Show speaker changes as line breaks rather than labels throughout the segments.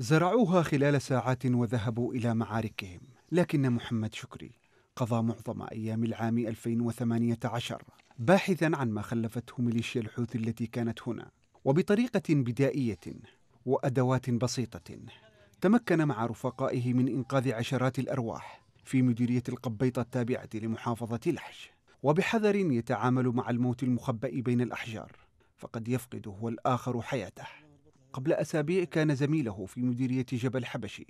زرعوها خلال ساعات وذهبوا إلى معاركهم لكن محمد شكري قضى معظم أيام العام 2018 باحثا عن ما خلفته ميليشيا الحوثي التي كانت هنا وبطريقة بدائية وأدوات بسيطة تمكن مع رفقائه من إنقاذ عشرات الأرواح في مديرية القبيطة التابعة لمحافظة لحج وبحذر يتعامل مع الموت المخبأ بين الأحجار فقد يفقد هو الآخر حياته قبل أسابيع كان زميله في مديرية جبل حبشي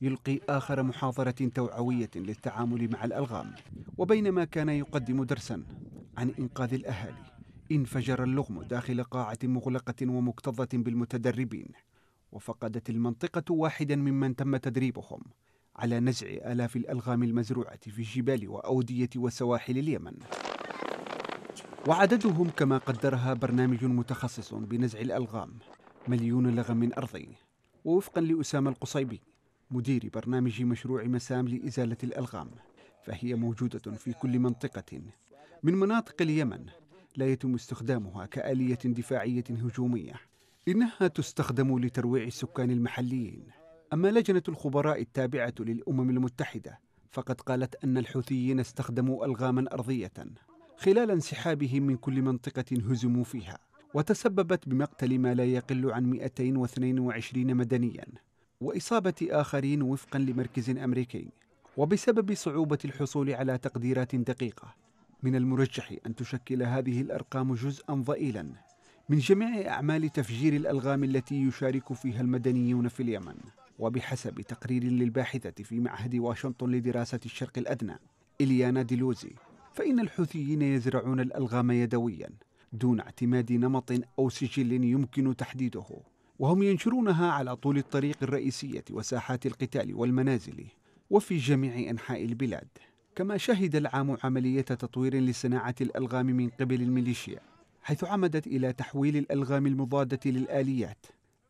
يلقي آخر محاضرة توعوية للتعامل مع الألغام وبينما كان يقدم درسا عن إنقاذ الأهالي انفجر اللغم داخل قاعة مغلقة ومكتظة بالمتدربين وفقدت المنطقة واحدا ممن تم تدريبهم على نزع آلاف الألغام المزروعة في جبال وأودية وسواحل اليمن وعددهم كما قدرها برنامج متخصص بنزع الألغام مليون لغم من أرضنا ووفقا لأسامة القصيبي مدير برنامج مشروع مسام لإزالة الألغام فهي موجودة في كل منطقة من مناطق اليمن لا يتم استخدامها كآلية دفاعية هجومية إنها تستخدم لترويع السكان المحليين أما لجنة الخبراء التابعة للأمم المتحدة فقد قالت أن الحوثيين استخدموا ألغاما أرضية خلال انسحابهم من كل منطقة هزموا فيها وتسببت بمقتل ما لا يقل عن 222 مدنيا وإصابة آخرين وفقا لمركز أمريكي وبسبب صعوبة الحصول على تقديرات دقيقة من المرجح أن تشكل هذه الأرقام جزءا ضئيلا من جميع أعمال تفجير الألغام التي يشارك فيها المدنيون في اليمن وبحسب تقرير للباحثة في معهد واشنطن لدراسة الشرق الأدنى إليانا ديلوزي فإن الحوثيين يزرعون الألغام يدويا دون اعتماد نمط أو سجل يمكن تحديده وهم ينشرونها على طول الطريق الرئيسية وساحات القتال والمنازل وفي جميع أنحاء البلاد كما شهد العام عملية تطوير لصناعة الألغام من قبل الميليشيا حيث عمدت إلى تحويل الألغام المضادة للآليات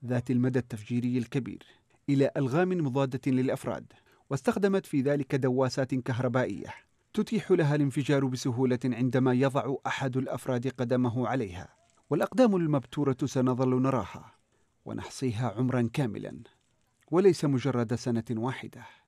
ذات المدى التفجيري الكبير إلى ألغام مضادة للأفراد واستخدمت في ذلك دواسات كهربائية تتيح لها الانفجار بسهولة عندما يضع أحد الأفراد قدمه عليها والأقدام المبتورة سنظل نراها ونحصيها عمرا كاملا وليس مجرد سنة واحدة